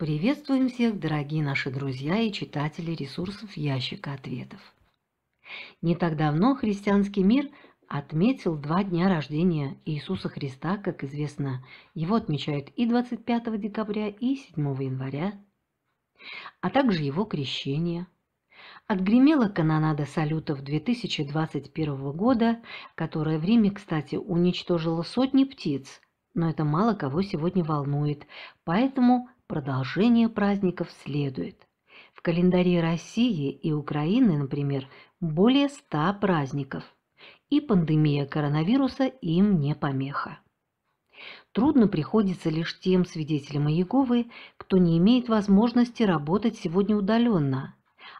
Приветствуем всех, дорогие наши друзья и читатели ресурсов Ящика ответов. Не так давно христианский мир отметил два дня рождения Иисуса Христа, как известно. Его отмечают и 25 декабря, и 7 января, а также его крещение – Отгремела канонада салютов 2021 года, которая в Риме, кстати, уничтожила сотни птиц, но это мало кого сегодня волнует, поэтому Продолжение праздников следует. В календаре России и Украины, например, более 100 праздников, и пандемия коронавируса им не помеха. Трудно приходится лишь тем свидетелям Иеговы, кто не имеет возможности работать сегодня удаленно,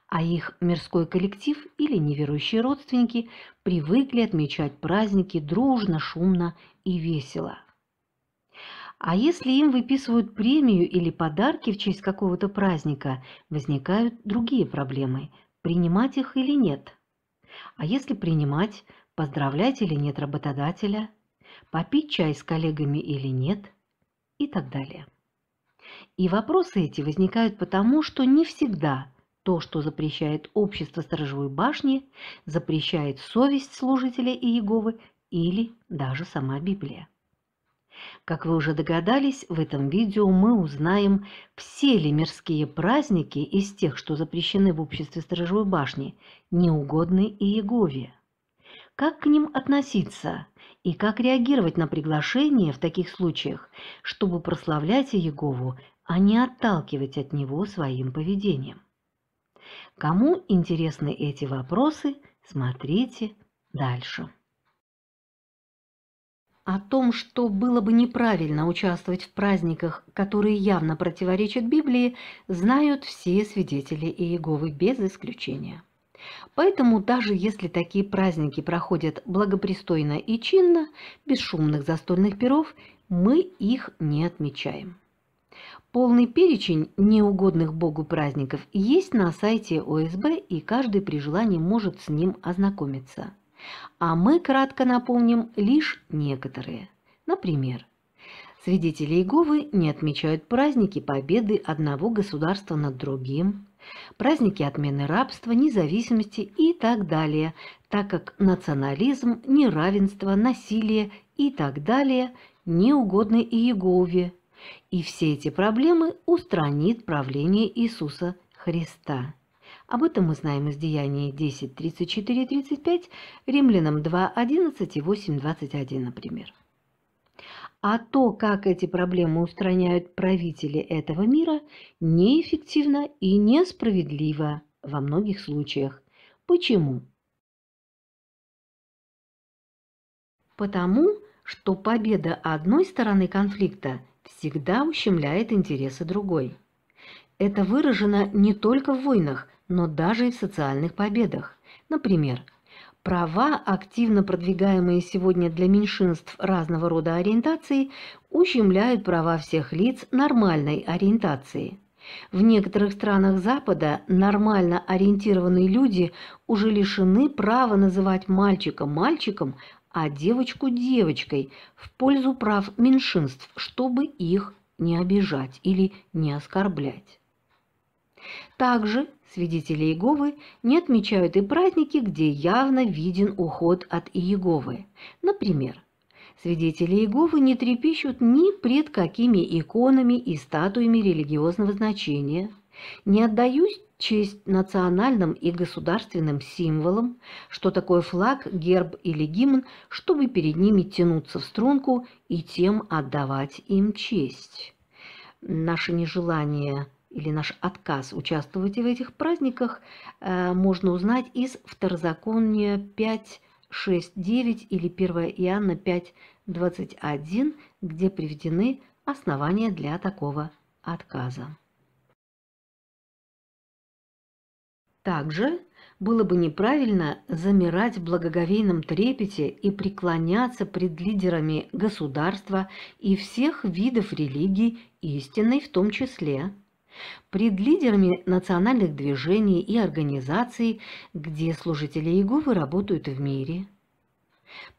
а их мирской коллектив или неверующие родственники привыкли отмечать праздники дружно, шумно и весело – а если им выписывают премию или подарки в честь какого-то праздника, возникают другие проблемы – принимать их или нет. А если принимать, поздравлять или нет работодателя, попить чай с коллегами или нет и так далее. И вопросы эти возникают потому, что не всегда то, что запрещает общество сторожевой башни, запрещает совесть служителя Иеговы или даже сама Библия. Как вы уже догадались, в этом видео мы узнаем, все ли мирские праздники из тех, что запрещены в обществе Сторожевой башни, неугодны Иегове. Как к ним относиться и как реагировать на приглашение в таких случаях, чтобы прославлять Иегову, а не отталкивать от него своим поведением? Кому интересны эти вопросы, смотрите дальше. О том, что было бы неправильно участвовать в праздниках, которые явно противоречат Библии, знают все свидетели Иеговы без исключения. Поэтому даже если такие праздники проходят благопристойно и чинно, без шумных застольных перов, мы их не отмечаем. Полный перечень неугодных Богу праздников есть на сайте ОСБ, и каждый при желании может с ним ознакомиться а мы кратко напомним лишь некоторые. Например, свидетели Иеговы не отмечают праздники победы одного государства над другим, праздники отмены рабства, независимости и так далее, так как национализм, неравенство, насилие и так далее не угодны Иегове, и все эти проблемы устранит правление Иисуса Христа. Об этом мы знаем из деяний 10:34-35, римлянам 2.11 и 8.21, например. А то, как эти проблемы устраняют правители этого мира, неэффективно и несправедливо во многих случаях. Почему? Потому что победа одной стороны конфликта всегда ущемляет интересы другой. Это выражено не только в войнах – но даже и в социальных победах. Например, права, активно продвигаемые сегодня для меньшинств разного рода ориентации, ущемляют права всех лиц нормальной ориентации. В некоторых странах Запада нормально ориентированные люди уже лишены права называть мальчика мальчиком, а девочку девочкой в пользу прав меньшинств, чтобы их не обижать или не оскорблять. Также Свидетели Иеговы не отмечают и праздники, где явно виден уход от Иеговы. Например, свидетели Иеговы не трепещут ни пред какими иконами и статуями религиозного значения, не отдают честь национальным и государственным символам, что такое флаг, герб или гимн, чтобы перед ними тянуться в струнку и тем отдавать им честь. Наше нежелание – или наш отказ участвовать в этих праздниках э, можно узнать из Второзакония 5, 6, 9 или 1 Иоанна 5, 21, где приведены основания для такого отказа. Также было бы неправильно замирать в благоговейном трепете и преклоняться пред лидерами государства и всех видов религий, истинной в том числе – Пред лидерами национальных движений и организаций, где служители Иеговы работают в мире,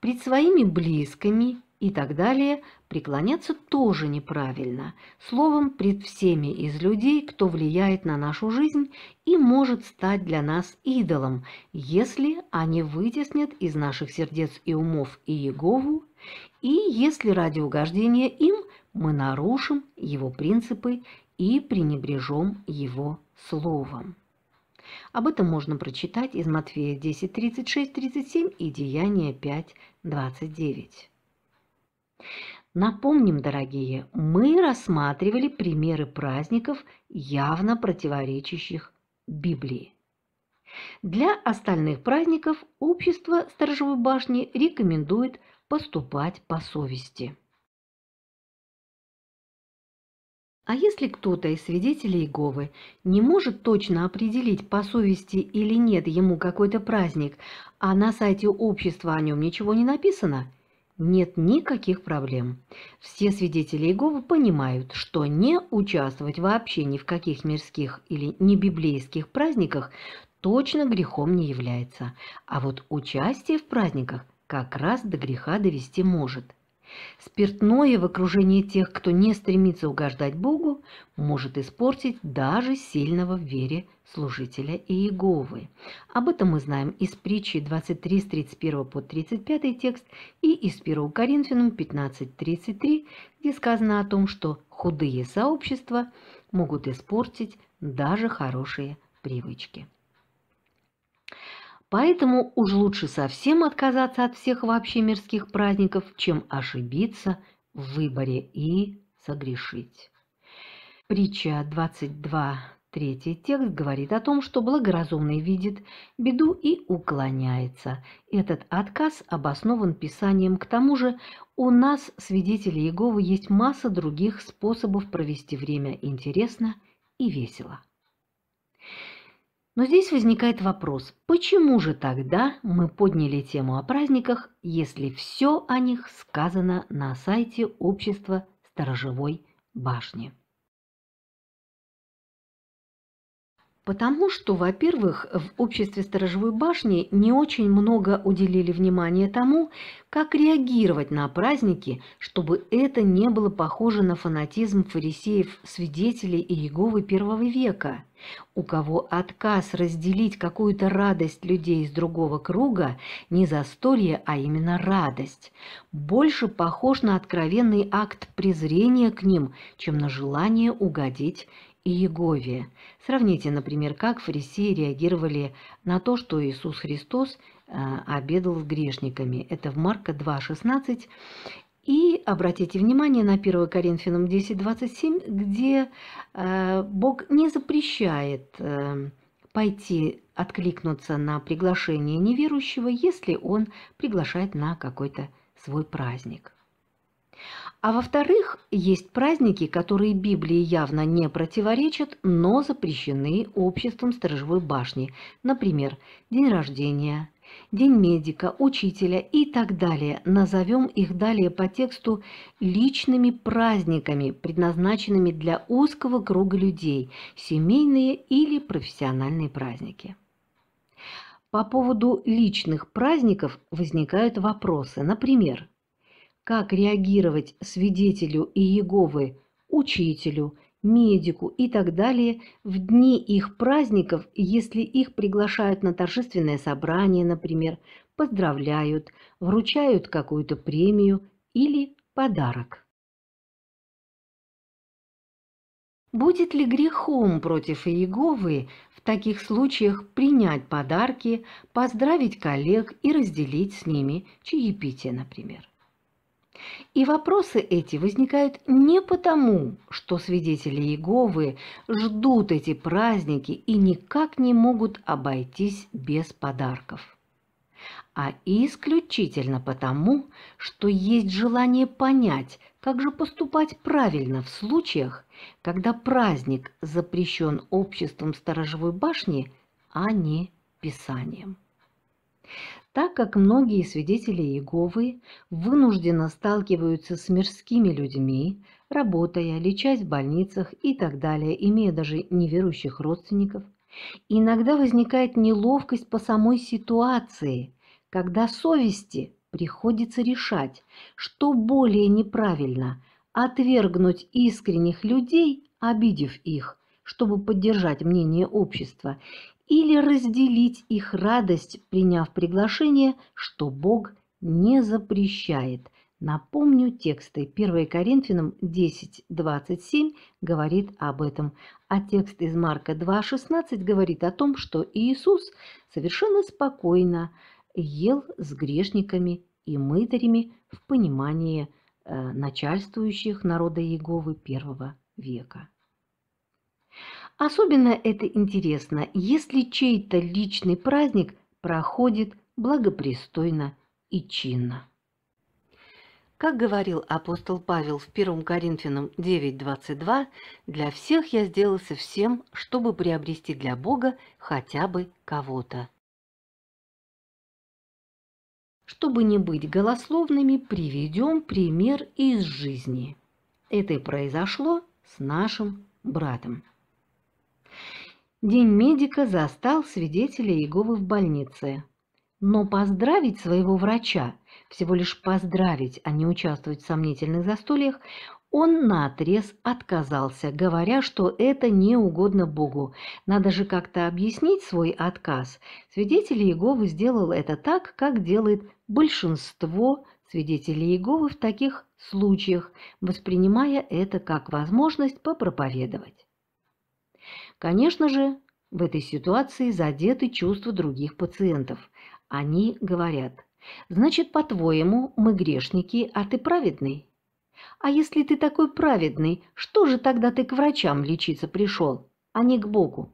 пред своими близкими и так далее преклоняться тоже неправильно, словом, пред всеми из людей, кто влияет на нашу жизнь и может стать для нас идолом, если они вытеснят из наших сердец и умов и Иегову, и если ради угождения им мы нарушим его принципы и пренебрежем его словом. Об этом можно прочитать из Матфея 10, 36, 37 и Деяния 5, 29. Напомним, дорогие, мы рассматривали примеры праздников, явно противоречащих Библии. Для остальных праздников общество Сторожевой башни рекомендует поступать по совести. А если кто-то из свидетелей Иеговы не может точно определить, по совести или нет ему какой-то праздник, а на сайте общества о нем ничего не написано, нет никаких проблем. Все свидетели Иеговы понимают, что не участвовать вообще ни в каких мирских или не библейских праздниках точно грехом не является, а вот участие в праздниках как раз до греха довести может – Спиртное в окружении тех, кто не стремится угождать Богу, может испортить даже сильного в вере служителя Иеговы. Об этом мы знаем из притчи 23 с 31 по 35 текст и из 1 Коринфянам 15.33, где сказано о том, что худые сообщества могут испортить даже хорошие привычки. Поэтому уж лучше совсем отказаться от всех вообще мирских праздников, чем ошибиться в выборе и согрешить. Притча 22, третий текст говорит о том, что благоразумный видит беду и уклоняется. Этот отказ обоснован Писанием. К тому же у нас, свидетели Иеговы, есть масса других способов провести время интересно и весело. Но здесь возникает вопрос, почему же тогда мы подняли тему о праздниках, если все о них сказано на сайте Общества сторожевой башни? Потому что, во-первых, в обществе сторожевой башни не очень много уделили внимания тому, как реагировать на праздники, чтобы это не было похоже на фанатизм фарисеев-свидетелей и Иеговы первого века – у кого отказ разделить какую-то радость людей из другого круга, не застолье, а именно радость, больше похож на откровенный акт презрения к ним, чем на желание угодить Иегове. Сравните, например, как фарисеи реагировали на то, что Иисус Христос э, обедал с грешниками. Это в Марка 2.16 и обратите внимание на 1 Коринфянам 10.27, где э, Бог не запрещает э, пойти откликнуться на приглашение неверующего, если он приглашает на какой-то свой праздник. А во-вторых, есть праздники, которые Библии явно не противоречат, но запрещены обществом сторожевой башни. Например, день рождения, День медика, учителя и так далее. Назовем их далее по тексту личными праздниками, предназначенными для узкого круга людей, семейные или профессиональные праздники. По поводу личных праздников возникают вопросы. Например, как реагировать свидетелю и Еговы, учителю, медику и так далее в дни их праздников, если их приглашают на торжественное собрание, например, поздравляют, вручают какую-то премию или подарок. Будет ли грехом против Иеговы в таких случаях принять подарки, поздравить коллег и разделить с ними чаепитие, например? И вопросы эти возникают не потому, что свидетели Иеговы ждут эти праздники и никак не могут обойтись без подарков, а исключительно потому, что есть желание понять, как же поступать правильно в случаях, когда праздник запрещен обществом сторожевой башни, а не Писанием так как многие свидетели Иеговы вынужденно сталкиваются с мирскими людьми, работая, лечась в больницах и так далее, имея даже неверующих родственников, иногда возникает неловкость по самой ситуации, когда совести приходится решать, что более неправильно – отвергнуть искренних людей, обидев их, чтобы поддержать мнение общества, или разделить их радость, приняв приглашение, что Бог не запрещает. Напомню, тексты 1 Коринфянам 10.27 говорит об этом, а текст из Марка 2.16 говорит о том, что Иисус совершенно спокойно ел с грешниками и мытарями в понимании э, начальствующих народа Иеговы первого века. Особенно это интересно, если чей-то личный праздник проходит благопристойно и чинно. Как говорил апостол Павел в 1 Коринфянам 9.22, «Для всех я сделался всем, чтобы приобрести для Бога хотя бы кого-то». Чтобы не быть голословными, приведем пример из жизни. Это и произошло с нашим братом. День медика застал свидетеля Иеговы в больнице. Но поздравить своего врача, всего лишь поздравить, а не участвовать в сомнительных застольях, он наотрез отказался, говоря, что это не угодно Богу. Надо же как-то объяснить свой отказ. Свидетель Иеговы сделал это так, как делает большинство свидетелей Иеговы в таких случаях, воспринимая это как возможность попроповедовать. Конечно же, в этой ситуации задеты чувства других пациентов. Они говорят, значит, по-твоему, мы грешники, а ты праведный? А если ты такой праведный, что же тогда ты к врачам лечиться пришел, а не к Богу?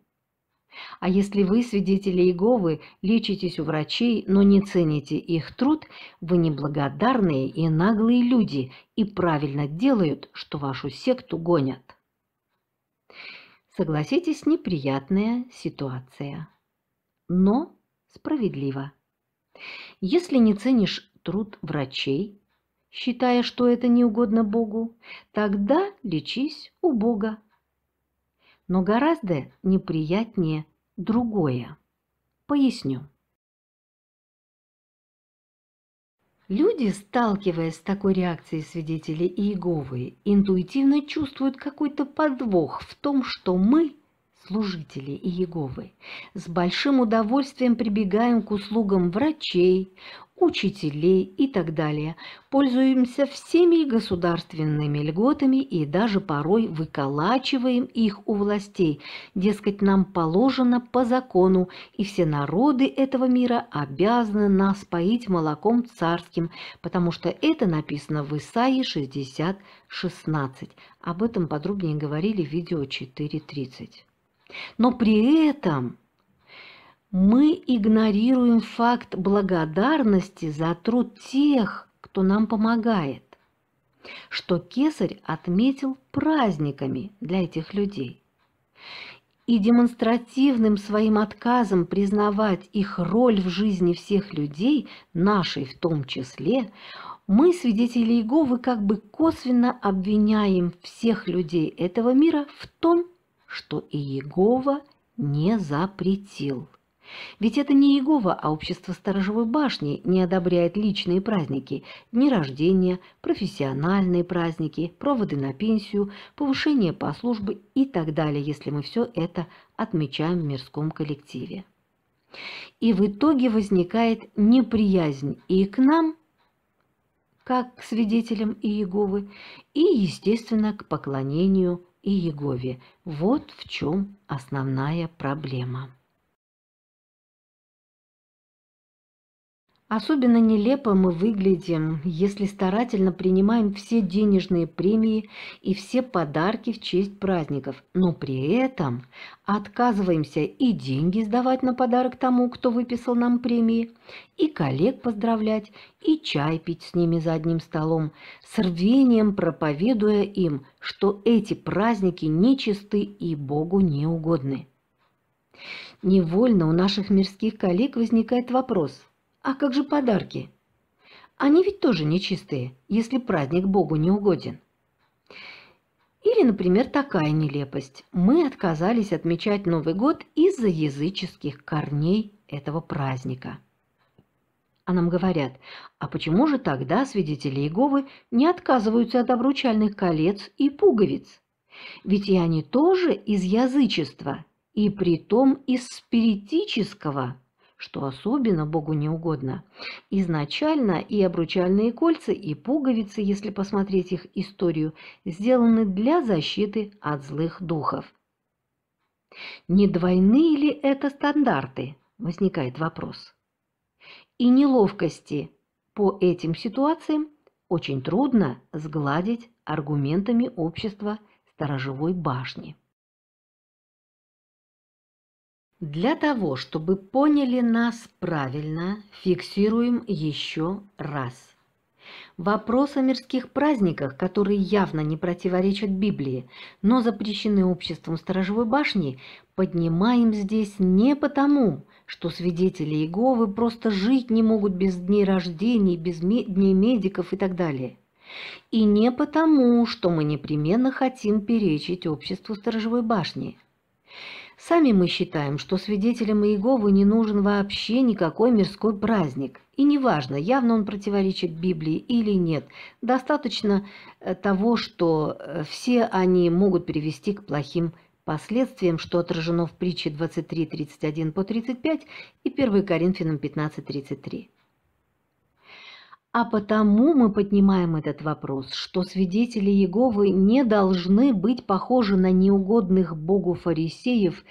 А если вы, свидетели Иеговы, лечитесь у врачей, но не цените их труд, вы неблагодарные и наглые люди и правильно делают, что вашу секту гонят согласитесь, неприятная ситуация, но справедливо. Если не ценишь труд врачей, считая, что это не угодно Богу, тогда лечись у Бога. Но гораздо неприятнее другое. Поясню. Люди, сталкиваясь с такой реакцией свидетелей Иеговы, интуитивно чувствуют какой-то подвох в том, что мы, служители Иеговы, с большим удовольствием прибегаем к услугам врачей, учителей и так далее. Пользуемся всеми государственными льготами и даже порой выколачиваем их у властей. Дескать, нам положено по закону, и все народы этого мира обязаны нас поить молоком царским, потому что это написано в Исаии 60:16. Об этом подробнее говорили в видео 4.30. Но при этом мы игнорируем факт благодарности за труд тех, кто нам помогает, что Кесарь отметил праздниками для этих людей. И демонстративным своим отказом признавать их роль в жизни всех людей, нашей в том числе, мы, свидетели Иеговы, как бы косвенно обвиняем всех людей этого мира в том, что Иегова не запретил. Ведь это не Иегова, а общество сторожевой башни не одобряет личные праздники, дни рождения, профессиональные праздники, проводы на пенсию, повышение по службе и так далее, если мы все это отмечаем в мирском коллективе. И в итоге возникает неприязнь и к нам, как к свидетелям Иеговы, и, естественно, к поклонению Иегове. Вот в чем основная проблема. Особенно нелепо мы выглядим, если старательно принимаем все денежные премии и все подарки в честь праздников, но при этом отказываемся и деньги сдавать на подарок тому, кто выписал нам премии, и коллег поздравлять, и чай пить с ними за одним столом, с рвением проповедуя им, что эти праздники нечисты и Богу не угодны. Невольно у наших мирских коллег возникает вопрос – а как же подарки? Они ведь тоже нечистые, если праздник Богу не угоден. Или, например, такая нелепость. Мы отказались отмечать Новый год из-за языческих корней этого праздника. А нам говорят, а почему же тогда свидетели Иеговы не отказываются от обручальных колец и пуговиц? Ведь и они тоже из язычества, и при том из спиритического что особенно Богу не угодно. Изначально и обручальные кольца, и пуговицы, если посмотреть их историю, сделаны для защиты от злых духов. Не двойные ли это стандарты? Возникает вопрос. И неловкости по этим ситуациям очень трудно сгладить аргументами общества сторожевой башни. Для того, чтобы поняли нас правильно, фиксируем еще раз. Вопрос о мирских праздниках, которые явно не противоречат Библии, но запрещены обществом Сторожевой башни, поднимаем здесь не потому, что свидетели Иеговы просто жить не могут без дней рождения, без дней медиков и так далее. И не потому, что мы непременно хотим перечить обществу Сторожевой башни. Сами мы считаем, что свидетелям Иеговы не нужен вообще никакой мирской праздник. И неважно, явно он противоречит Библии или нет, достаточно э, того, что э, все они могут привести к плохим последствиям, что отражено в притче 23.31 по 35 и 1 Коринфянам 15.33. А потому мы поднимаем этот вопрос, что свидетели Иеговы не должны быть похожи на неугодных Богу фарисеев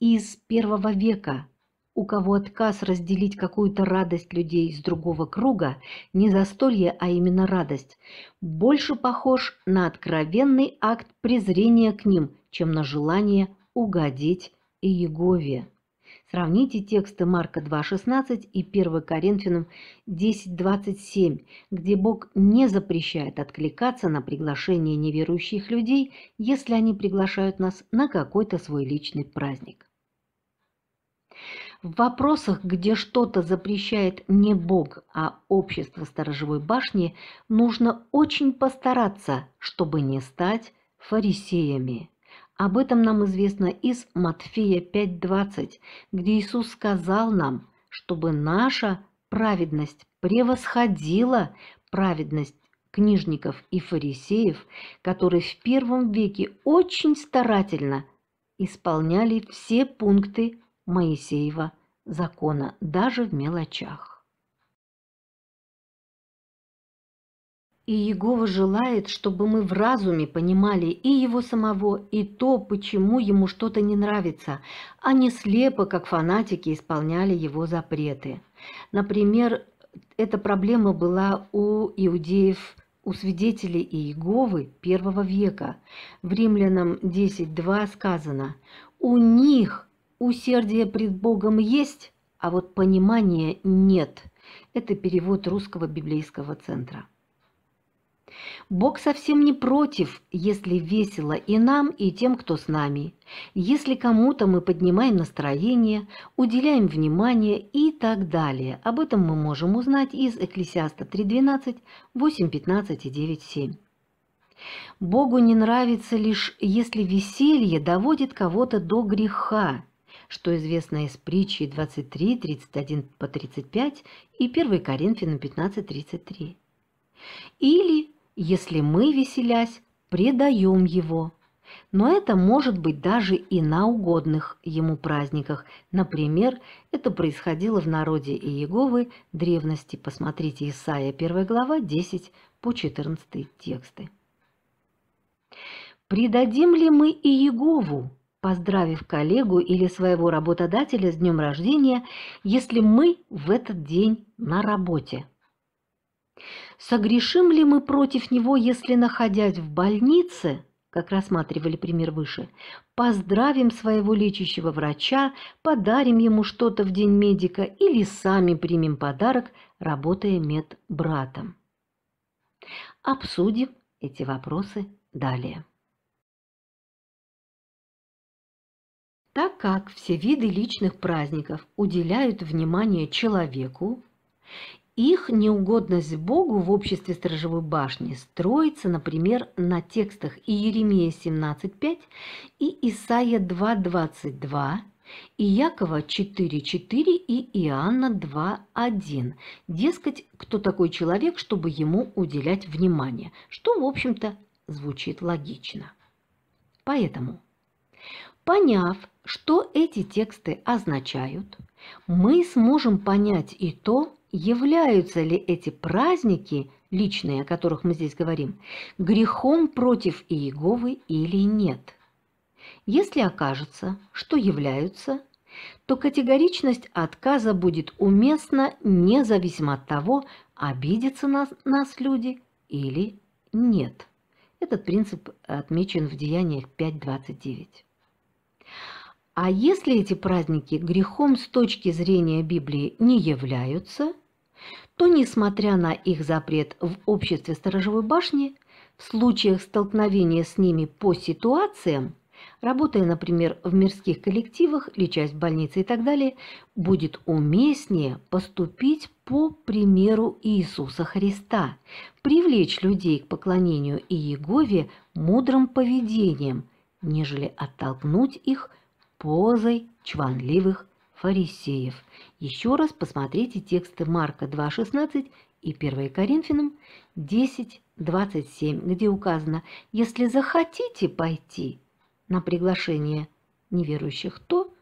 из первого века, у кого отказ разделить какую-то радость людей из другого круга, не застолье, а именно радость, больше похож на откровенный акт презрения к ним, чем на желание угодить Иегове. Сравните тексты Марка 2.16 и 1 Коринфянам 10.27, где Бог не запрещает откликаться на приглашение неверующих людей, если они приглашают нас на какой-то свой личный праздник. В вопросах, где что-то запрещает не Бог, а общество сторожевой башни, нужно очень постараться, чтобы не стать фарисеями. Об этом нам известно из Матфея 5.20, где Иисус сказал нам, чтобы наша праведность превосходила праведность книжников и фарисеев, которые в первом веке очень старательно исполняли все пункты Моисеева закона, даже в мелочах. И Егова желает, чтобы мы в разуме понимали и его самого, и то, почему ему что-то не нравится, а не слепо, как фанатики, исполняли его запреты. Например, эта проблема была у иудеев у свидетелей Иеговы первого века. В Римлянам 10.2 сказано «У них усердие пред Богом есть, а вот понимание нет». Это перевод Русского библейского центра. Бог совсем не против, если весело и нам, и тем, кто с нами. Если кому-то мы поднимаем настроение, уделяем внимание и так далее. Об этом мы можем узнать из Экклесиаста 3.12, 8.15 и 9.7. Богу не нравится лишь, если веселье доводит кого-то до греха, что известно из притчи 23, 31 по 35 и 1 Коринфянам 15, 33. Или если мы, веселясь, предаем его. Но это может быть даже и на угодных ему праздниках. Например, это происходило в народе Иеговы древности. Посмотрите Исаия 1 глава 10 по 14 тексты. Предадим ли мы Иегову, поздравив коллегу или своего работодателя с днем рождения, если мы в этот день на работе? Согрешим ли мы против него, если, находясь в больнице, как рассматривали пример выше, поздравим своего лечащего врача, подарим ему что-то в день медика или сами примем подарок, работая медбратом? Обсудим эти вопросы далее. Так как все виды личных праздников уделяют внимание человеку их неугодность Богу в обществе сторожевой башни строится, например, на текстах и Иеремия 17.5, и Исаия 2.22, и Якова 4.4 и Иоанна 2.1. Дескать, кто такой человек, чтобы ему уделять внимание, что, в общем-то, звучит логично. Поэтому, поняв, что эти тексты означают, мы сможем понять и то, являются ли эти праздники, личные, о которых мы здесь говорим, грехом против Иеговы или нет. Если окажется, что являются, то категоричность отказа будет уместна независимо от того, обидятся нас, нас люди или нет. Этот принцип отмечен в Деяниях 5.29. А если эти праздники грехом с точки зрения Библии не являются, то, несмотря на их запрет в обществе сторожевой башни, в случаях столкновения с ними по ситуациям, работая, например, в мирских коллективах, лечась в больнице и так далее, будет уместнее поступить по примеру Иисуса Христа, привлечь людей к поклонению Иегове мудрым поведением, нежели оттолкнуть их позой чванливых фарисеев. Еще раз посмотрите тексты Марка 2.16 и 1 Коринфянам 10.27, где указано «Если захотите пойти на приглашение неверующих, то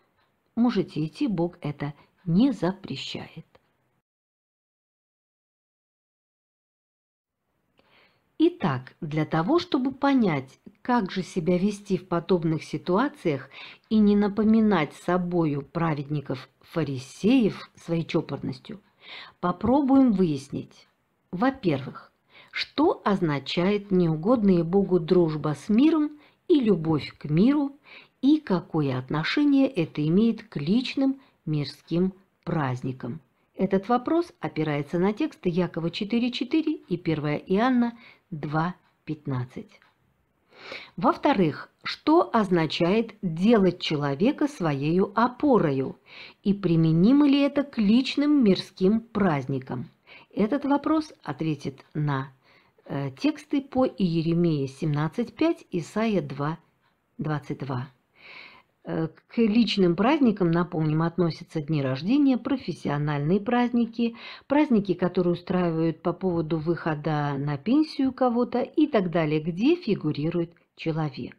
можете идти, Бог это не запрещает». Итак, для того, чтобы понять, как же себя вести в подобных ситуациях и не напоминать собою праведников-фарисеев своей чопорностью, попробуем выяснить, во-первых, что означает неугодная Богу дружба с миром и любовь к миру, и какое отношение это имеет к личным мирским праздникам. Этот вопрос опирается на тексты Якова 4.4 и 1 Иоанна 2.15. Во-вторых, что означает делать человека своей опорою и применимо ли это к личным мирским праздникам? Этот вопрос ответит на э, тексты по Иеремии 17.5 и Исаия 2.22. Э, к личным праздникам, напомним, относятся дни рождения, профессиональные праздники, праздники, которые устраивают по поводу выхода на пенсию кого-то и так далее, где фигурирует человек.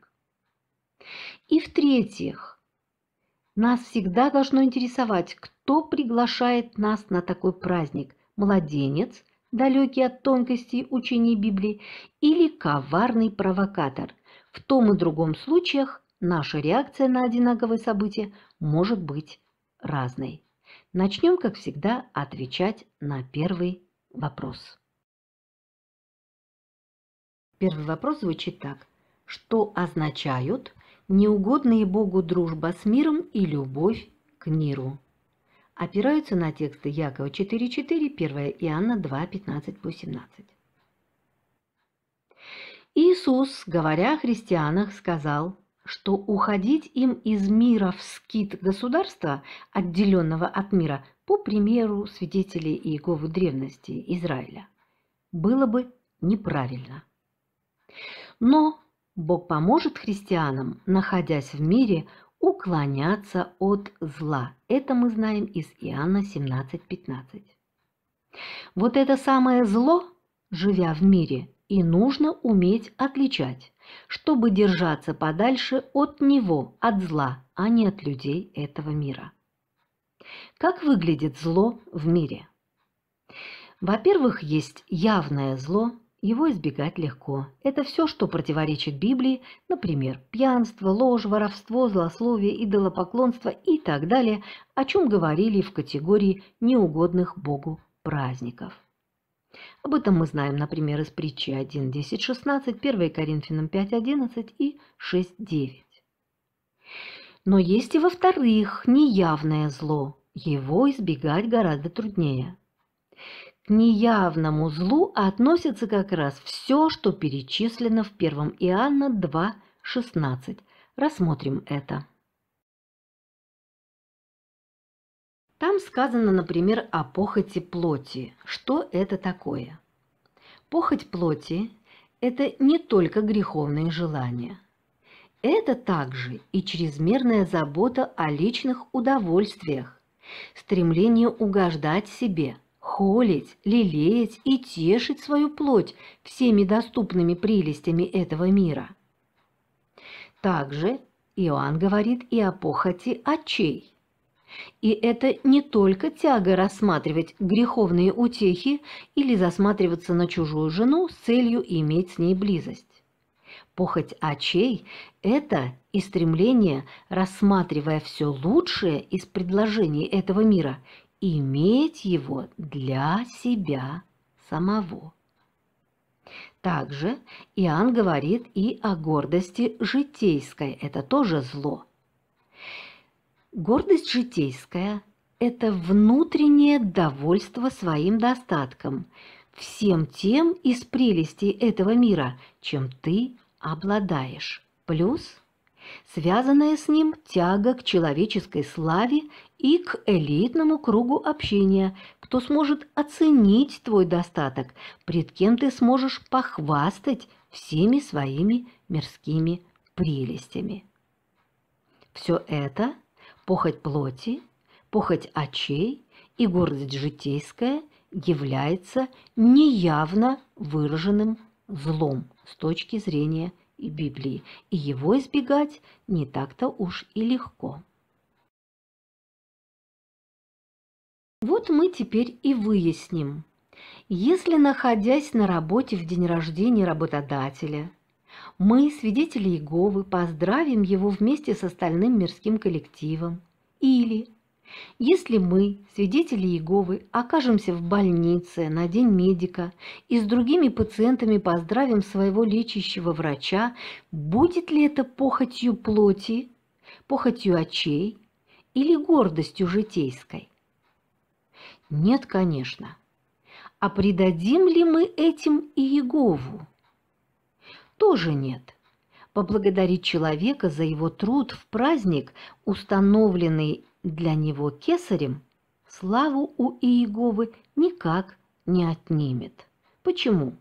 И в-третьих, нас всегда должно интересовать, кто приглашает нас на такой праздник – младенец, далекий от тонкостей учений Библии, или коварный провокатор. В том и другом случаях наша реакция на одинаковые события может быть разной. Начнем, как всегда, отвечать на первый вопрос. Первый вопрос звучит так. Что означают неугодные Богу дружба с миром и любовь к миру? Опираются на тексты Якова 4.4, 1 Иоанна 2.15-18. Иисус, говоря о христианах, сказал – что уходить им из мира в скит государства, отделенного от мира, по примеру свидетелей Иеговы древности Израиля, было бы неправильно. Но Бог поможет христианам, находясь в мире, уклоняться от зла. Это мы знаем из Иоанна 17:15. Вот это самое зло, живя в мире, и нужно уметь отличать, чтобы держаться подальше от него, от зла, а не от людей этого мира. Как выглядит зло в мире? Во-первых, есть явное зло, его избегать легко. Это все, что противоречит Библии, например, пьянство, ложь, воровство, злословие, идолопоклонство и так далее, о чем говорили в категории неугодных Богу праздников. Об этом мы знаем, например, из притчи 1.10.16, 1 Коринфянам 5.11 и 6.9. Но есть и, во-вторых, неявное зло. Его избегать гораздо труднее. К неявному злу относится как раз все, что перечислено в 1 Иоанна 2.16. Рассмотрим это. Там сказано, например, о похоти плоти. Что это такое? Похоть плоти – это не только греховные желания. Это также и чрезмерная забота о личных удовольствиях, стремление угождать себе, холить, лелеять и тешить свою плоть всеми доступными прелестями этого мира. Также Иоанн говорит и о похоти очей – и это не только тяга рассматривать греховные утехи или засматриваться на чужую жену с целью иметь с ней близость. Похоть очей – это и стремление, рассматривая все лучшее из предложений этого мира, иметь его для себя самого. Также Иоанн говорит и о гордости житейской, это тоже зло – Гордость житейская – это внутреннее довольство своим достатком, всем тем из прелестей этого мира, чем ты обладаешь. Плюс связанная с ним тяга к человеческой славе и к элитному кругу общения, кто сможет оценить твой достаток, пред кем ты сможешь похвастать всеми своими мирскими прелестями. Все это – Похоть плоти, похоть очей и гордость житейская является неявно выраженным злом с точки зрения Библии, и его избегать не так-то уж и легко. Вот мы теперь и выясним, если, находясь на работе в день рождения работодателя, мы, свидетели Иеговы, поздравим его вместе с остальным мирским коллективом. Или, если мы, свидетели Иеговы, окажемся в больнице на День медика и с другими пациентами поздравим своего лечащего врача, будет ли это похотью плоти, похотью очей или гордостью житейской? Нет, конечно. А предадим ли мы этим и Иегову? тоже нет. Поблагодарить человека за его труд в праздник, установленный для него кесарем, славу у Иеговы никак не отнимет. Почему?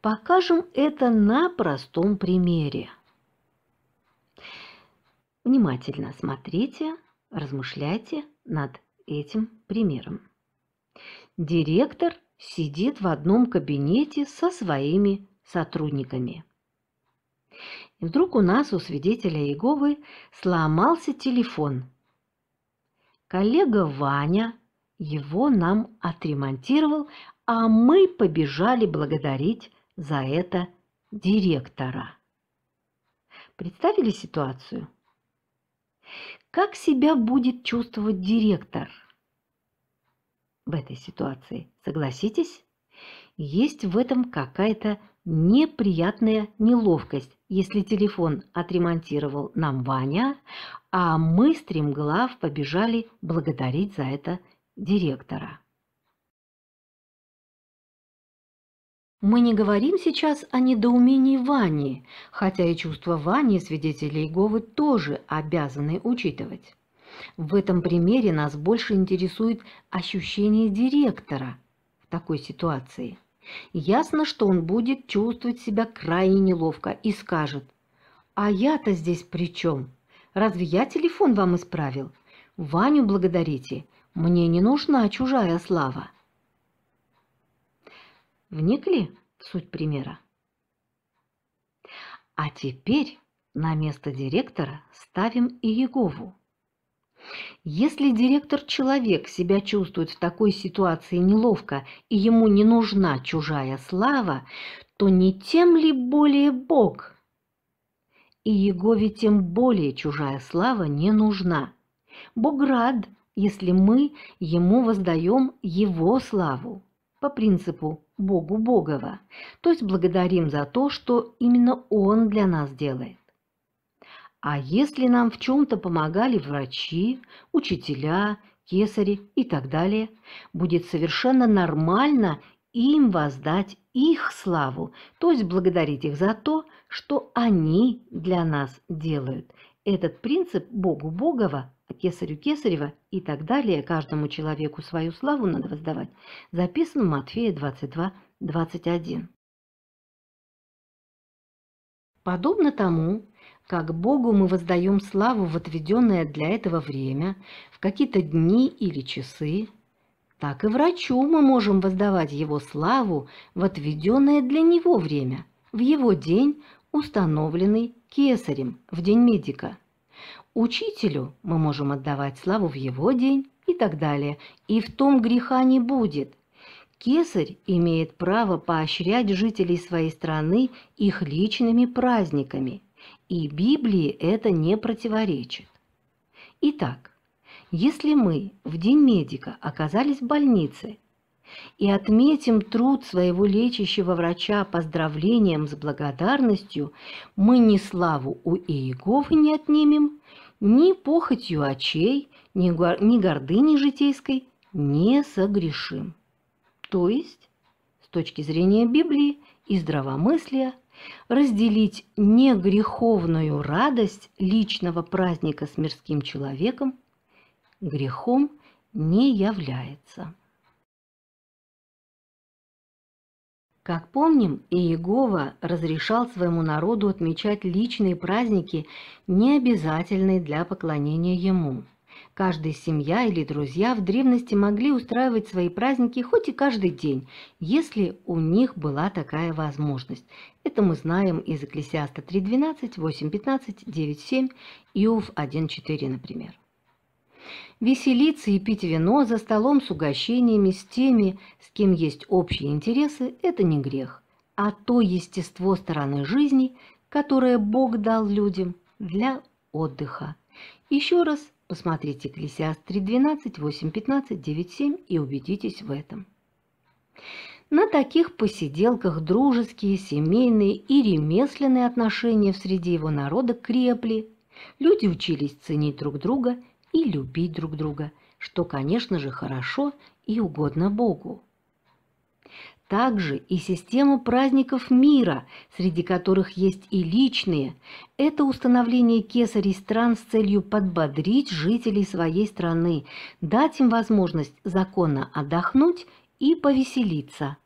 Покажем это на простом примере. Внимательно смотрите, размышляйте над этим примером. Директор сидит в одном кабинете со своими сотрудниками. И вдруг у нас, у свидетеля Иеговы, сломался телефон. Коллега Ваня его нам отремонтировал, а мы побежали благодарить за это директора. Представили ситуацию? Как себя будет чувствовать директор в этой ситуации? Согласитесь, есть в этом какая-то неприятная неловкость, если телефон отремонтировал нам Ваня, а мы, стремглав, побежали благодарить за это директора. Мы не говорим сейчас о недоумении Вани, хотя и чувства Вани свидетели Иеговы тоже обязаны учитывать. В этом примере нас больше интересует ощущение директора в такой ситуации – Ясно, что он будет чувствовать себя крайне неловко и скажет, «А я-то здесь при чем? Разве я телефон вам исправил? Ваню благодарите, мне не нужна чужая слава». Вникли в суть примера? А теперь на место директора ставим и Егову. Если директор-человек себя чувствует в такой ситуации неловко и ему не нужна чужая слава, то не тем ли более Бог? И Егове тем более чужая слава не нужна. Бог рад, если мы ему воздаем его славу по принципу «Богу Богова», то есть благодарим за то, что именно Он для нас делает. А если нам в чем-то помогали врачи, учителя, кесари и так далее, будет совершенно нормально им воздать их славу, то есть благодарить их за то, что они для нас делают. Этот принцип Богу Богова, Кесарю Кесарева и так далее, каждому человеку свою славу надо воздавать, записан в Матфея 22, 21. Подобно тому, как Богу мы воздаем славу в отведенное для этого время, в какие-то дни или часы, так и врачу мы можем воздавать его славу в отведенное для него время, в его день, установленный кесарем, в день медика. Учителю мы можем отдавать славу в его день и так далее, и в том греха не будет. Кесарь имеет право поощрять жителей своей страны их личными праздниками – и Библии это не противоречит. Итак, если мы в День медика оказались в больнице и отметим труд своего лечащего врача поздравлением с благодарностью, мы ни славу у Иеговы не отнимем, ни похотью очей, ни, гор... ни гордыней житейской не согрешим. То есть, с точки зрения Библии и здравомыслия, разделить негреховную радость личного праздника с мирским человеком грехом не является. Как помним, Иегова разрешал своему народу отмечать личные праздники, не обязательные для поклонения ему. Каждая семья или друзья в древности могли устраивать свои праздники хоть и каждый день, если у них была такая возможность. Это мы знаем из Экклесиаста 3.12, 8.15, 9.7, Иов 1.4, например. Веселиться и пить вино за столом с угощениями с теми, с кем есть общие интересы, это не грех, а то естество стороны жизни, которое Бог дал людям для отдыха. Еще раз – Посмотрите Экклесиаст 3, 12, 8, 15, 9, 7 и убедитесь в этом. На таких посиделках дружеские, семейные и ремесленные отношения в среде его народа крепли. Люди учились ценить друг друга и любить друг друга, что, конечно же, хорошо и угодно Богу. Также и система праздников мира, среди которых есть и личные, это установление кесарей стран с целью подбодрить жителей своей страны, дать им возможность законно отдохнуть и повеселиться.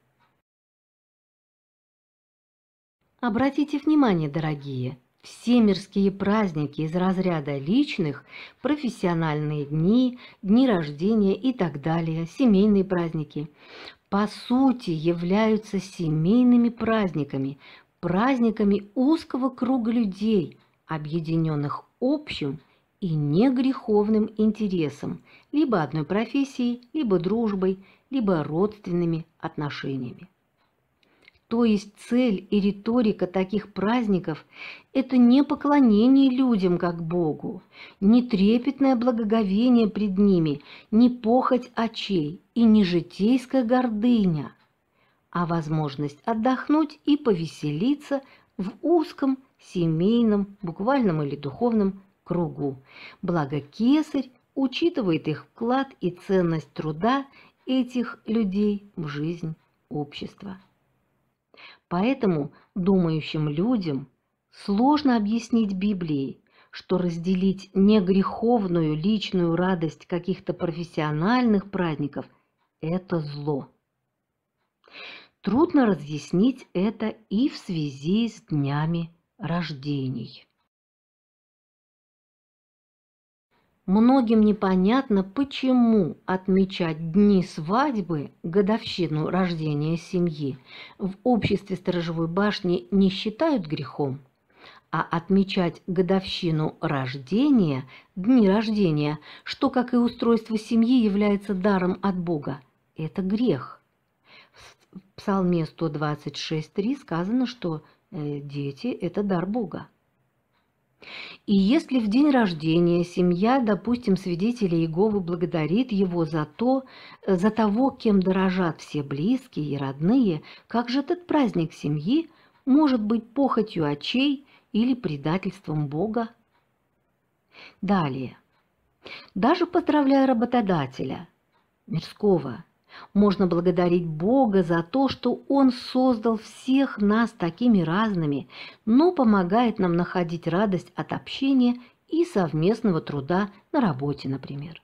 Обратите внимание, дорогие, все мирские праздники из разряда личных, профессиональные дни, дни рождения и так далее, семейные праздники по сути являются семейными праздниками, праздниками узкого круга людей, объединенных общим и негреховным интересом, либо одной профессией, либо дружбой, либо родственными отношениями. То есть цель и риторика таких праздников – это не поклонение людям как Богу, не трепетное благоговение пред ними, не похоть очей и не житейская гордыня, а возможность отдохнуть и повеселиться в узком семейном, буквальном или духовном кругу. Благо кесарь учитывает их вклад и ценность труда этих людей в жизнь общества. Поэтому думающим людям сложно объяснить Библии, что разделить негреховную личную радость каких-то профессиональных праздников – это зло. Трудно разъяснить это и в связи с днями рождений. Многим непонятно, почему отмечать дни свадьбы, годовщину рождения семьи, в обществе сторожевой башни не считают грехом, а отмечать годовщину рождения, дни рождения, что, как и устройство семьи, является даром от Бога, это грех. В Псалме 126.3 сказано, что э, дети – это дар Бога. И если в день рождения семья, допустим, свидетеля Иеговы благодарит его за то, э, за того, кем дорожат все близкие и родные, как же этот праздник семьи может быть похотью очей или предательством Бога? Далее. Даже поздравляя работодателя, мирского можно благодарить Бога за то, что Он создал всех нас такими разными, но помогает нам находить радость от общения и совместного труда на работе, например.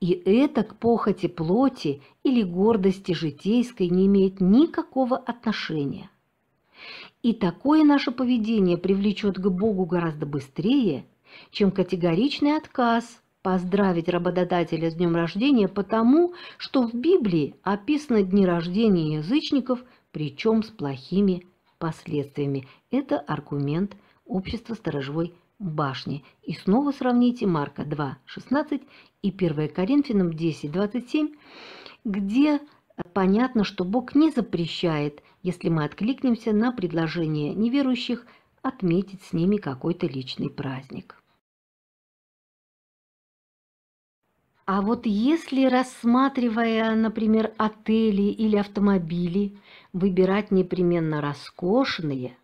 И это к похоти плоти или гордости житейской не имеет никакого отношения. И такое наше поведение привлечет к Богу гораздо быстрее, чем категоричный отказ поздравить работодателя с днем рождения, потому что в Библии описаны дни рождения язычников, причем с плохими последствиями. Это аргумент общества сторожевой башни. И снова сравните Марка 2.16 и 1 Коринфянам 10.27, где понятно, что Бог не запрещает, если мы откликнемся на предложение неверующих, отметить с ними какой-то личный праздник. А вот если, рассматривая, например, отели или автомобили, выбирать непременно роскошные,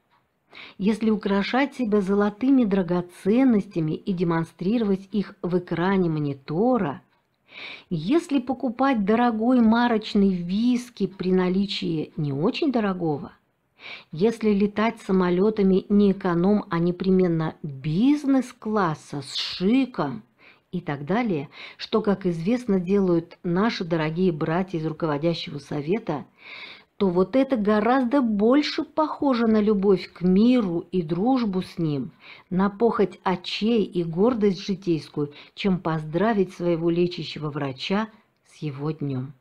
если украшать себя золотыми драгоценностями и демонстрировать их в экране монитора, если покупать дорогой марочный виски при наличии не очень дорогого, если летать самолетами не эконом, а непременно бизнес-класса с шиком – и так далее, что, как известно, делают наши дорогие братья из руководящего совета, то вот это гораздо больше похоже на любовь к миру и дружбу с ним, на похоть очей и гордость житейскую, чем поздравить своего лечащего врача с его днем.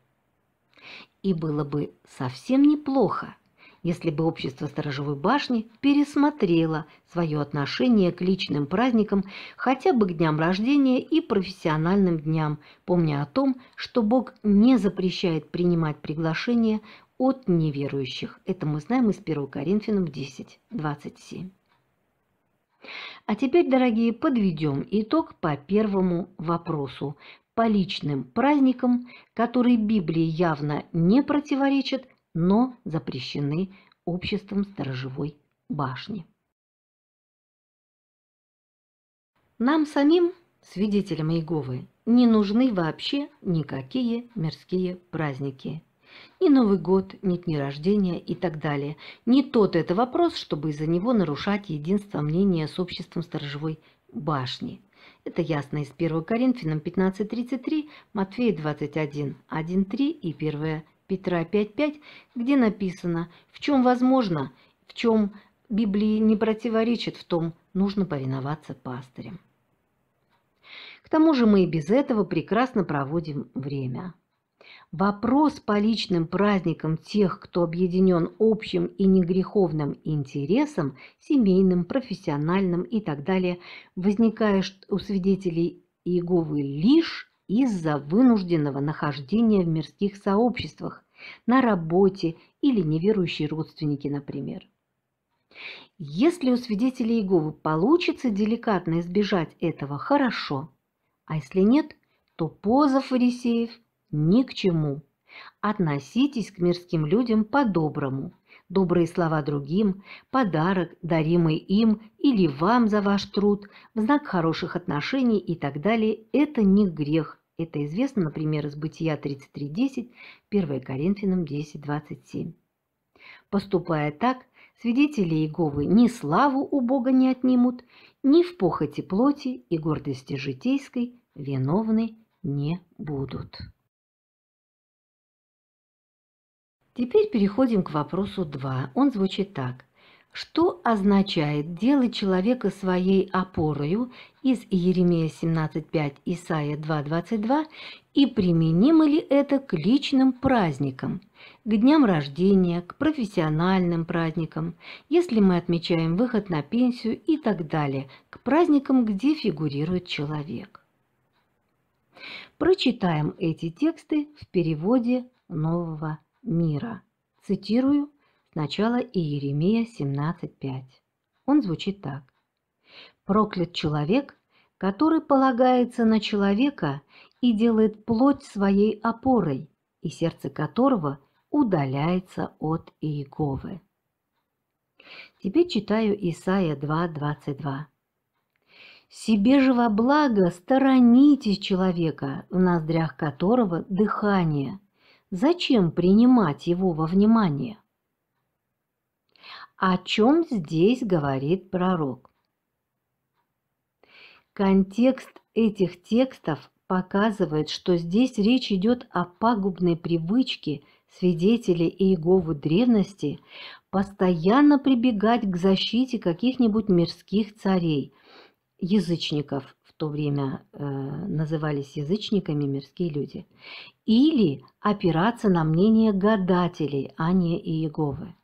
И было бы совсем неплохо, если бы общество Сторожевой башни пересмотрело свое отношение к личным праздникам, хотя бы к дням рождения и профессиональным дням, помня о том, что Бог не запрещает принимать приглашения от неверующих. Это мы знаем из 1 Коринфянам 10, 27. А теперь, дорогие, подведем итог по первому вопросу. По личным праздникам, которые Библии явно не противоречат, но запрещены обществом сторожевой башни. Нам самим, свидетелям Иеговы, не нужны вообще никакие мирские праздники. Ни Новый год, ни дни рождения и так далее. Не тот это вопрос, чтобы из-за него нарушать единство мнения с обществом сторожевой башни. Это ясно из 1 Коринфянам 15.33, Матфея 21.1.3 и 1 Петра 5.5, где написано «в чем возможно», в чем Библии не противоречит, в том нужно повиноваться пастырям. К тому же мы и без этого прекрасно проводим время. Вопрос по личным праздникам тех, кто объединен общим и негреховным интересом, семейным, профессиональным и так далее, возникает у свидетелей Иеговы лишь из-за вынужденного нахождения в мирских сообществах, на работе или неверующие родственники, например. Если у свидетелей Иеговы получится деликатно избежать этого, хорошо. А если нет, то поза фарисеев ни к чему. Относитесь к мирским людям по-доброму. Добрые слова другим, подарок, даримый им или вам за ваш труд, в знак хороших отношений и так далее – это не грех, это известно, например, из Бытия 33.10, 1 Коринфянам 10.27. Поступая так, свидетели Иеговы ни славу у Бога не отнимут, ни в похоти плоти и гордости житейской виновны не будут. Теперь переходим к вопросу 2. Он звучит так. Что означает «делать человека своей опорою» из Еремея 17.5, Исаия 2.22 и применимо ли это к личным праздникам, к дням рождения, к профессиональным праздникам, если мы отмечаем выход на пенсию и так далее, к праздникам, где фигурирует человек. Прочитаем эти тексты в переводе «Нового мира». Цитирую Сначала Иеремия 17.5. Он звучит так. «Проклят человек, который полагается на человека и делает плоть своей опорой, и сердце которого удаляется от Иеговы». Теперь читаю Исаия 2.22. «Себе же во благо сторонитесь человека, в ноздрях которого дыхание. Зачем принимать его во внимание?» О чем здесь говорит пророк? Контекст этих текстов показывает, что здесь речь идет о пагубной привычке свидетелей Иеговы древности постоянно прибегать к защите каких-нибудь мирских царей, язычников, в то время э, назывались язычниками мирские люди, или опираться на мнение гадателей, а не Иеговы.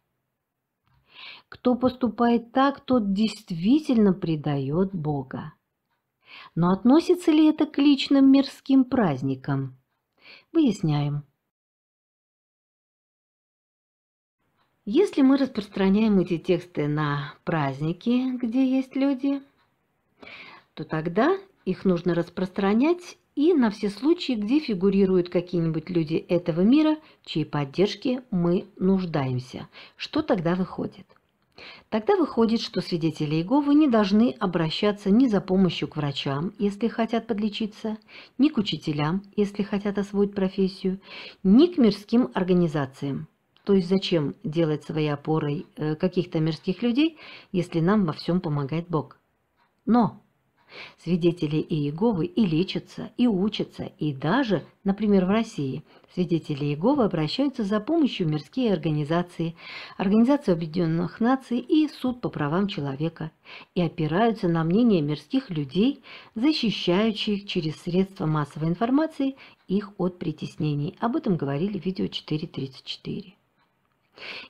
Кто поступает так, тот действительно предает Бога. Но относится ли это к личным мирским праздникам? Выясняем. Если мы распространяем эти тексты на праздники, где есть люди, то тогда их нужно распространять и на все случаи, где фигурируют какие-нибудь люди этого мира, чьей поддержке мы нуждаемся. Что тогда выходит? Тогда выходит, что свидетели Иеговы не должны обращаться ни за помощью к врачам, если хотят подлечиться, ни к учителям, если хотят освоить профессию, ни к мирским организациям. То есть зачем делать своей опорой э, каких-то мирских людей, если нам во всем помогает Бог? Но Свидетели Иеговы и лечатся, и учатся, и даже, например, в России, свидетели Иеговы обращаются за помощью в мирские организации, Организация Объединенных Наций и Суд по правам человека, и опираются на мнение мирских людей, защищающих через средства массовой информации их от притеснений. Об этом говорили в видео 434.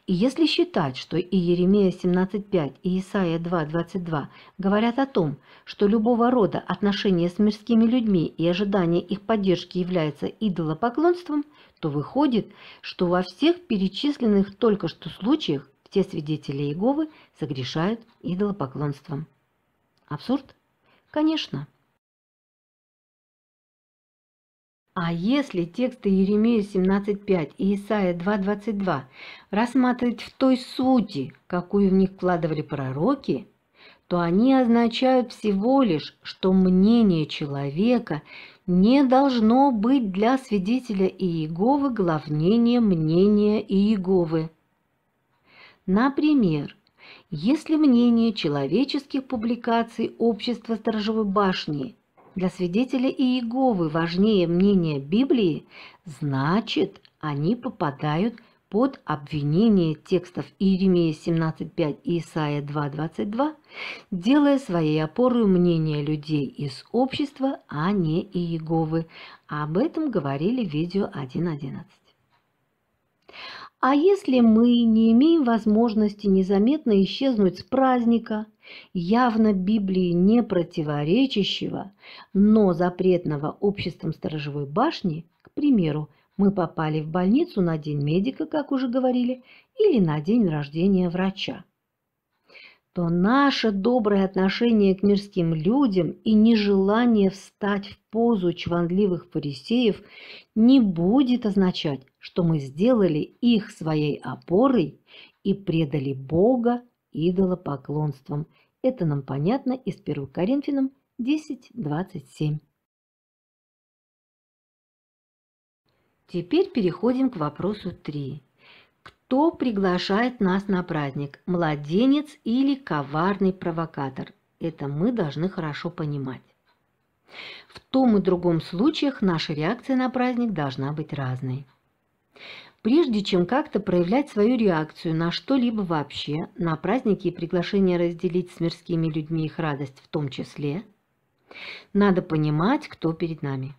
И если считать, что и Еремия 17.5, и Исаия 2.22 говорят о том, что любого рода отношения с мирскими людьми и ожидание их поддержки является идолопоклонством, то выходит, что во всех перечисленных только что случаях все свидетели Иеговы согрешают идолопоклонством. Абсурд? Конечно. А если тексты Еремии 17.5 и Исаия 2.22 рассматривать в той сути, какую в них вкладывали пророки, то они означают всего лишь, что мнение человека не должно быть для свидетеля Иеговы главнее мнения Иеговы. Например, если мнение человеческих публикаций общества Сторожевой башни для свидетеля Иеговы важнее мнение Библии, значит, они попадают под обвинение текстов Иеремия 17.5 и Исаия 2.22, делая своей опорой мнение людей из общества, а не Иеговы. Об этом говорили в видео 1.11. А если мы не имеем возможности незаметно исчезнуть с праздника – явно Библии не противоречащего, но запретного обществом сторожевой башни, к примеру, мы попали в больницу на день медика, как уже говорили, или на день рождения врача, то наше доброе отношение к мирским людям и нежелание встать в позу чванливых фарисеев не будет означать, что мы сделали их своей опорой и предали Бога идолопоклонством. Это нам понятно из 1 Коринфянам 10.27. Теперь переходим к вопросу 3. Кто приглашает нас на праздник, младенец или коварный провокатор? Это мы должны хорошо понимать. В том и другом случаях наша реакция на праздник должна быть разной. Прежде чем как-то проявлять свою реакцию на что-либо вообще, на праздники и приглашения разделить с мирскими людьми их радость в том числе, надо понимать, кто перед нами.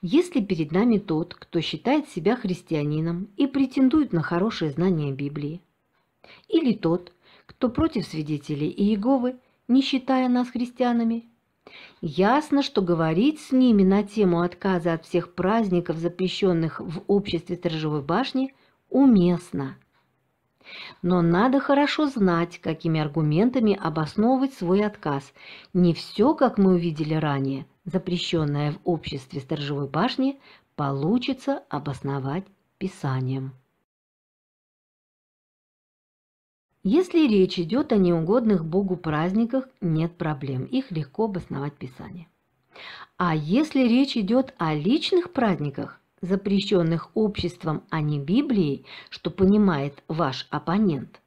Если перед нами тот, кто считает себя христианином и претендует на хорошее знание Библии, или тот, кто против свидетелей Иеговы, не считая нас христианами, Ясно, что говорить с ними на тему отказа от всех праздников, запрещенных в обществе Торжевой башни, уместно. Но надо хорошо знать, какими аргументами обосновывать свой отказ. Не все, как мы увидели ранее, запрещенное в обществе Сторожевой башни, получится обосновать Писанием. Если речь идет о неугодных Богу праздниках, нет проблем, их легко обосновать Писание. А если речь идет о личных праздниках, запрещенных обществом, а не Библией, что понимает ваш оппонент,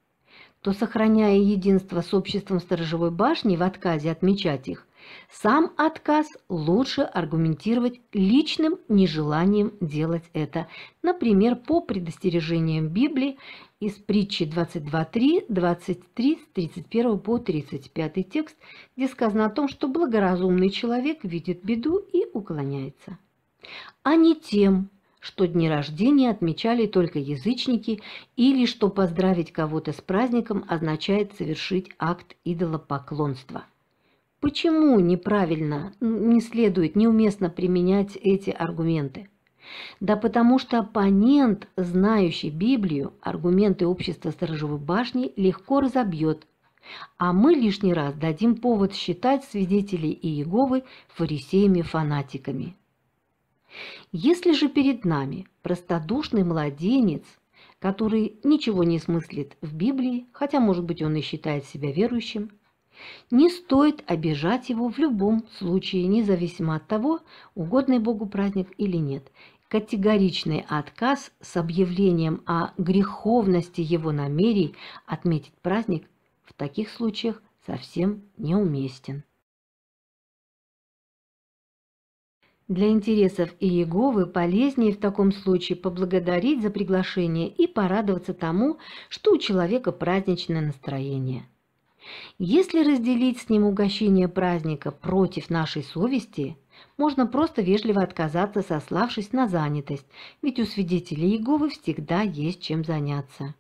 то, сохраняя единство с обществом сторожевой башни в отказе отмечать их, сам отказ лучше аргументировать личным нежеланием делать это, например, по предостережениям Библии из притчи 22.3, 23, с 31 по 35 текст, где сказано о том, что благоразумный человек видит беду и уклоняется. А не тем, что дни рождения отмечали только язычники, или что поздравить кого-то с праздником означает совершить акт идолопоклонства почему неправильно, не следует, неуместно применять эти аргументы? Да потому что оппонент, знающий Библию, аргументы общества Сторожевой башни легко разобьет, а мы лишний раз дадим повод считать свидетелей Иеговы фарисеями-фанатиками. Если же перед нами простодушный младенец, который ничего не смыслит в Библии, хотя, может быть, он и считает себя верующим, не стоит обижать его в любом случае, независимо от того, угодный Богу праздник или нет. Категоричный отказ с объявлением о греховности его намерений отметить праздник в таких случаях совсем неуместен. Для интересов Иеговы полезнее в таком случае поблагодарить за приглашение и порадоваться тому, что у человека праздничное настроение – если разделить с ним угощение праздника против нашей совести, можно просто вежливо отказаться, сославшись на занятость, ведь у свидетелей Иеговы всегда есть чем заняться.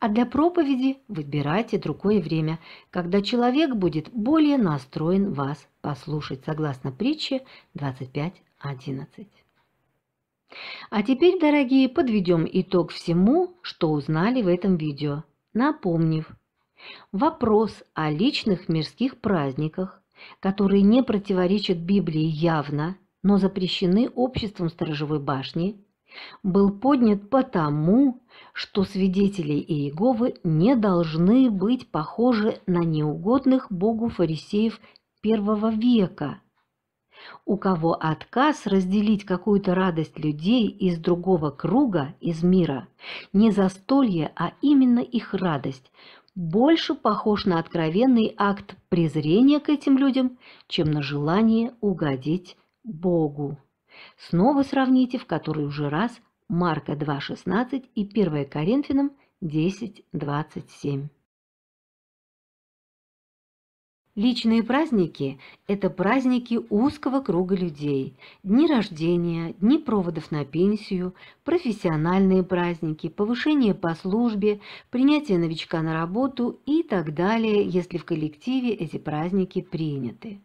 А для проповеди выбирайте другое время, когда человек будет более настроен вас послушать, согласно притче 25.11. А теперь, дорогие, подведем итог всему, что узнали в этом видео, напомнив, Вопрос о личных мирских праздниках, которые не противоречат Библии явно, но запрещены обществом сторожевой башни, был поднят потому, что свидетели Иеговы не должны быть похожи на неугодных Богу фарисеев первого века, у кого отказ разделить какую-то радость людей из другого круга, из мира, не застолье, а именно их радость – больше похож на откровенный акт презрения к этим людям, чем на желание угодить Богу. Снова сравните, в который уже раз, Марка 2.16 и 1 Коринфянам 10.27. Личные праздники – это праздники узкого круга людей, дни рождения, дни проводов на пенсию, профессиональные праздники, повышение по службе, принятие новичка на работу и так далее, если в коллективе эти праздники приняты.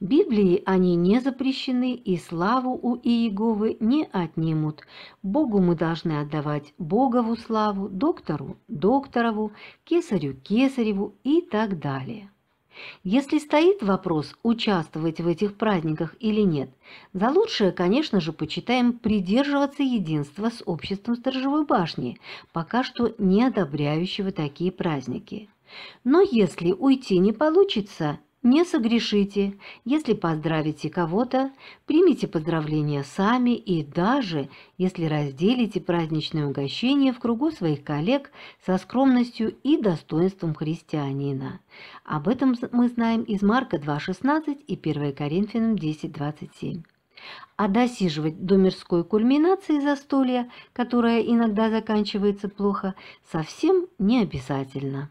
Библии они не запрещены, и славу у Иеговы не отнимут. Богу мы должны отдавать Богову славу, доктору – докторову, кесарю – кесареву и так далее. Если стоит вопрос, участвовать в этих праздниках или нет, за лучшее, конечно же, почитаем придерживаться единства с обществом Сторожевой башни, пока что не одобряющего такие праздники. Но если уйти не получится, не согрешите, если поздравите кого-то, примите поздравления сами и даже, если разделите праздничное угощение в кругу своих коллег со скромностью и достоинством христианина. Об этом мы знаем из Марка 2.16 и 1 Коринфянам 10.27. А досиживать до мирской кульминации застолья, которая иногда заканчивается плохо, совсем не обязательно.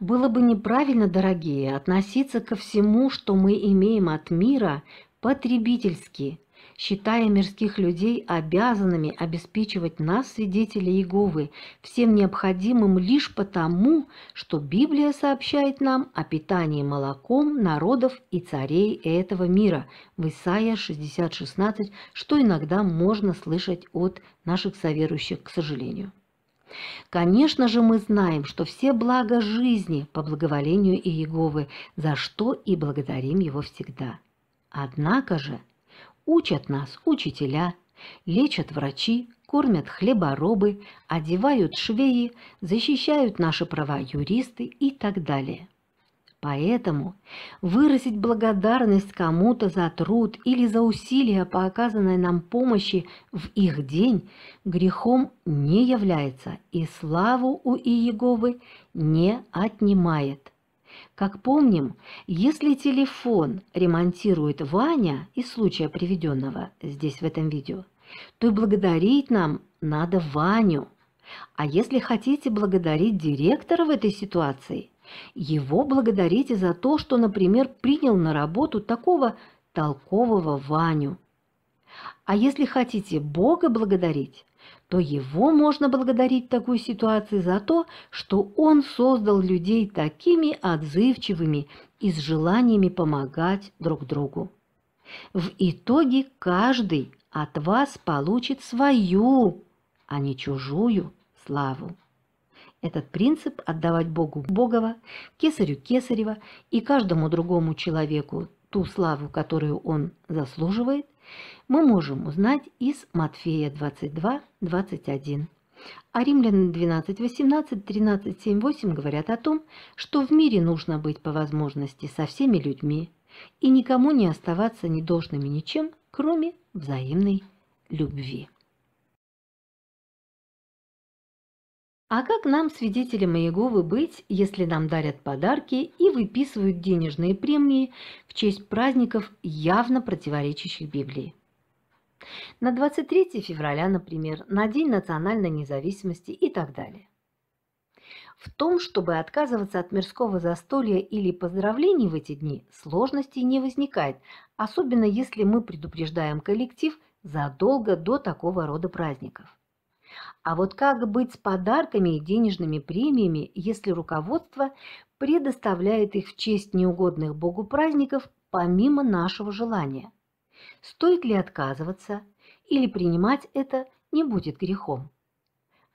Было бы неправильно, дорогие, относиться ко всему, что мы имеем от мира, потребительски, считая мирских людей обязанными обеспечивать нас, свидетели Иеговы, всем необходимым лишь потому, что Библия сообщает нам о питании молоком народов и царей этого мира в Исаия 60.16, что иногда можно слышать от наших соверующих, к сожалению. Конечно же, мы знаем, что все блага жизни по благоволению Иеговы, за что и благодарим Его всегда. Однако же учат нас учителя, лечат врачи, кормят хлеборобы, одевают швеи, защищают наши права юристы и так далее – Поэтому выразить благодарность кому-то за труд или за усилия по оказанной нам помощи в их день грехом не является и славу у Иеговы не отнимает. Как помним, если телефон ремонтирует Ваня из случая приведенного здесь в этом видео, то и благодарить нам надо Ваню. А если хотите благодарить директора в этой ситуации, его благодарите за то, что, например, принял на работу такого толкового Ваню. А если хотите Бога благодарить, то его можно благодарить в такой ситуации за то, что он создал людей такими отзывчивыми и с желаниями помогать друг другу. В итоге каждый от вас получит свою, а не чужую славу. Этот принцип отдавать Богу Богова, Кесарю Кесарева и каждому другому человеку ту славу, которую он заслуживает, мы можем узнать из Матфея 22, 21. А римлян 12, 18, 13, 7, 8 говорят о том, что в мире нужно быть по возможности со всеми людьми и никому не оставаться недолжными ничем, кроме взаимной любви. А как нам, свидетелям Иеговы, быть, если нам дарят подарки и выписывают денежные премии в честь праздников, явно противоречащих Библии? На 23 февраля, например, на День национальной независимости и так далее. В том, чтобы отказываться от мирского застолья или поздравлений в эти дни, сложностей не возникает, особенно если мы предупреждаем коллектив задолго до такого рода праздников. А вот как быть с подарками и денежными премиями, если руководство предоставляет их в честь неугодных Богу праздников помимо нашего желания? Стоит ли отказываться или принимать это не будет грехом?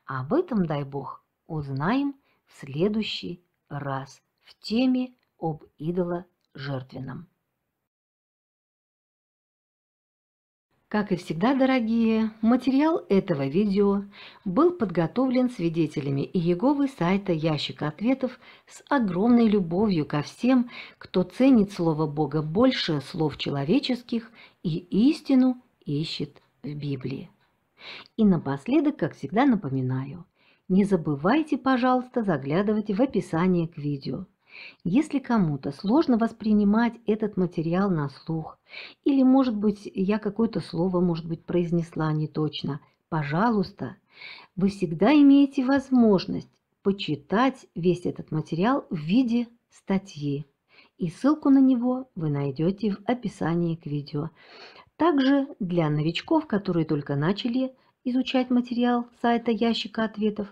Об этом, дай Бог, узнаем в следующий раз в теме об идоло жертвенном. Как и всегда, дорогие, материал этого видео был подготовлен свидетелями Иеговы сайта «Ящик ответов» с огромной любовью ко всем, кто ценит Слово Бога больше слов человеческих и истину ищет в Библии. И напоследок, как всегда, напоминаю, не забывайте, пожалуйста, заглядывать в описание к видео – если кому-то сложно воспринимать этот материал на слух, или, может быть, я какое-то слово, может быть, произнесла неточно, пожалуйста, вы всегда имеете возможность почитать весь этот материал в виде статьи. И ссылку на него вы найдете в описании к видео. Также для новичков, которые только начали изучать материал сайта ящика ответов,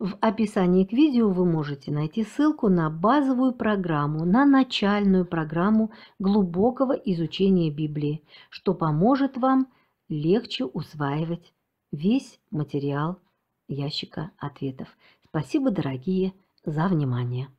в описании к видео вы можете найти ссылку на базовую программу, на начальную программу глубокого изучения Библии, что поможет вам легче усваивать весь материал ящика ответов. Спасибо, дорогие, за внимание.